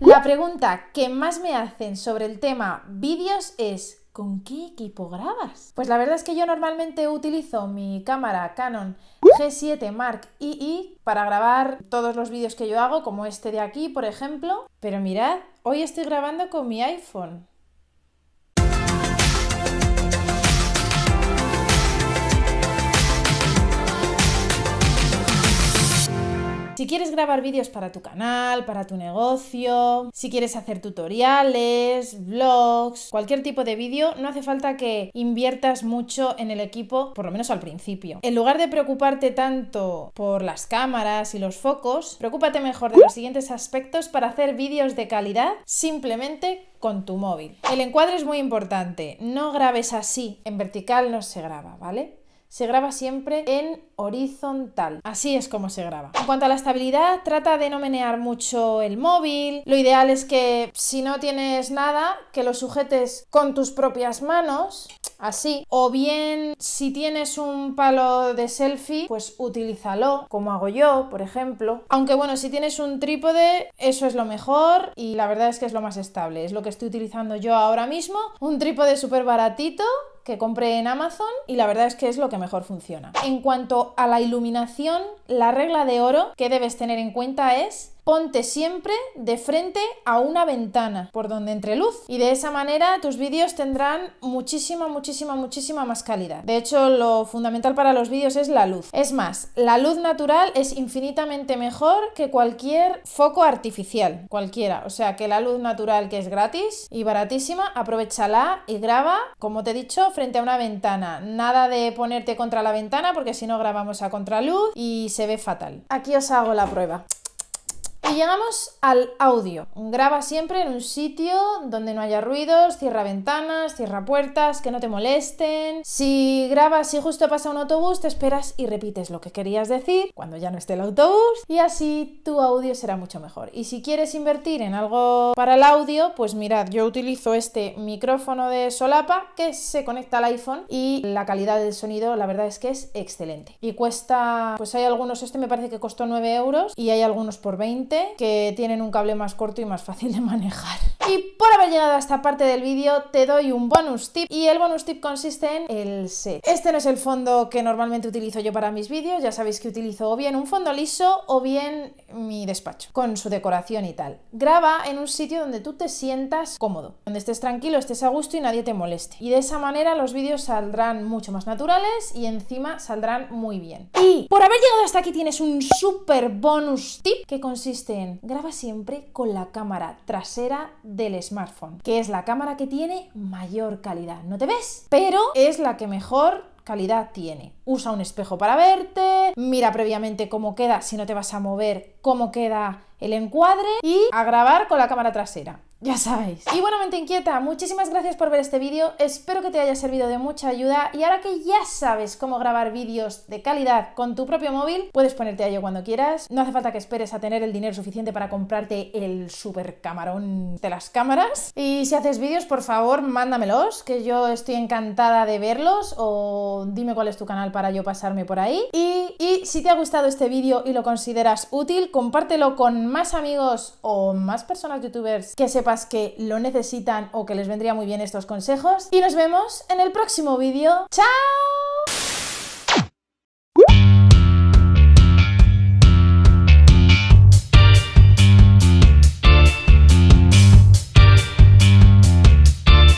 La ¡Uh! pregunta que más me hacen sobre el tema vídeos es ¿con qué equipo grabas? Pues la verdad es que yo normalmente utilizo mi cámara Canon G7 Mark II para grabar todos los vídeos que yo hago, como este de aquí, por ejemplo. Pero mirad, hoy estoy grabando con mi iPhone. Si quieres grabar vídeos para tu canal, para tu negocio, si quieres hacer tutoriales, vlogs, cualquier tipo de vídeo, no hace falta que inviertas mucho en el equipo, por lo menos al principio. En lugar de preocuparte tanto por las cámaras y los focos, preocúpate mejor de los siguientes aspectos para hacer vídeos de calidad simplemente con tu móvil. El encuadre es muy importante, no grabes así, en vertical no se graba, ¿vale? se graba siempre en horizontal. Así es como se graba. En cuanto a la estabilidad, trata de no menear mucho el móvil. Lo ideal es que si no tienes nada, que lo sujetes con tus propias manos, así. O bien, si tienes un palo de selfie, pues utilízalo, como hago yo, por ejemplo. Aunque bueno, si tienes un trípode, eso es lo mejor y la verdad es que es lo más estable. Es lo que estoy utilizando yo ahora mismo. Un trípode súper baratito que compré en Amazon y la verdad es que es lo que mejor funciona. En cuanto a la iluminación, la regla de oro que debes tener en cuenta es ponte siempre de frente a una ventana por donde entre luz y de esa manera tus vídeos tendrán muchísima, muchísima, muchísima más calidad. De hecho, lo fundamental para los vídeos es la luz. Es más, la luz natural es infinitamente mejor que cualquier foco artificial, cualquiera. O sea, que la luz natural que es gratis y baratísima, aprovechala y graba, como te he dicho, frente a una ventana. Nada de ponerte contra la ventana porque si no grabamos a contraluz y se ve fatal. Aquí os hago la prueba. Y llegamos al audio. Graba siempre en un sitio donde no haya ruidos, cierra ventanas, cierra puertas, que no te molesten. Si grabas y justo pasa un autobús, te esperas y repites lo que querías decir cuando ya no esté el autobús y así tu audio será mucho mejor. Y si quieres invertir en algo para el audio, pues mirad, yo utilizo este micrófono de solapa que se conecta al iPhone y la calidad del sonido la verdad es que es excelente. Y cuesta, pues hay algunos, este me parece que costó 9 euros y hay algunos por 20 que tienen un cable más corto y más fácil de manejar. Y por haber llegado a esta parte del vídeo te doy un bonus tip y el bonus tip consiste en el set. Este no es el fondo que normalmente utilizo yo para mis vídeos, ya sabéis que utilizo o bien un fondo liso o bien mi despacho con su decoración y tal. Graba en un sitio donde tú te sientas cómodo, donde estés tranquilo, estés a gusto y nadie te moleste. Y de esa manera los vídeos saldrán mucho más naturales y encima saldrán muy bien. Y por haber llegado hasta aquí tienes un super bonus tip que consiste en graba siempre con la cámara trasera de del smartphone, que es la cámara que tiene mayor calidad. ¿No te ves? Pero es la que mejor calidad tiene. Usa un espejo para verte, mira previamente cómo queda, si no te vas a mover, cómo queda el encuadre y a grabar con la cámara trasera ya sabéis. Y bueno, mente inquieta, muchísimas gracias por ver este vídeo, espero que te haya servido de mucha ayuda y ahora que ya sabes cómo grabar vídeos de calidad con tu propio móvil, puedes ponerte a ello cuando quieras, no hace falta que esperes a tener el dinero suficiente para comprarte el super camarón de las cámaras y si haces vídeos, por favor, mándamelos, que yo estoy encantada de verlos o dime cuál es tu canal para yo pasarme por ahí y, y si te ha gustado este vídeo y lo consideras útil, compártelo con más amigos o más personas youtubers que sepan que lo necesitan o que les vendría muy bien estos consejos. Y nos vemos en el próximo vídeo. ¡Chao!